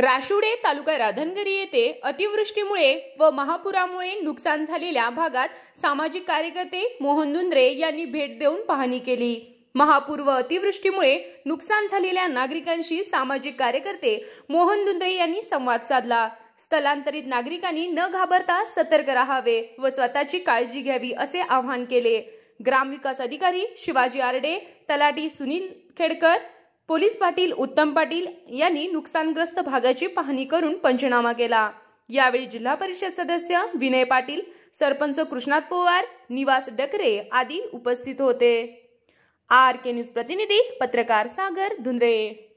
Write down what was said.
राशुडे तालुका राधनगरी येथे अतिवृष्टीमुळे व महापुरामुळे नुकसान झालेल्या भागात सामाजिक कार्यकर्ते मोहन धुंद्रे यांनी भेट देऊन पाहणी केली महापूर व अतिवृष्टीमुळे नुकसान झालेल्या नागरिकांशी सामाजिक कार्यकर्ते मोहन धुंद्रे यांनी संवाद साधला स्थलांतरित नागरिकांनी न घाबरता सतर्क राहावे व स्वतःची काळजी घ्यावी असे आवाहन केले ग्रामविकास अधिकारी शिवाजी आरडे तलाटी सुनील खेडकर पोलीस पाटील उत्तम पाटील यांनी नुकसानग्रस्त भागाची पाहणी करून पंचनामा केला यावेळी जिल्हा परिषद सदस्य विनय पाटील सरपंच कृष्णात पोवार निवास डकरे आदी उपस्थित होते आर के न्यूज प्रतिनिधी पत्रकार सागर धुंद्रे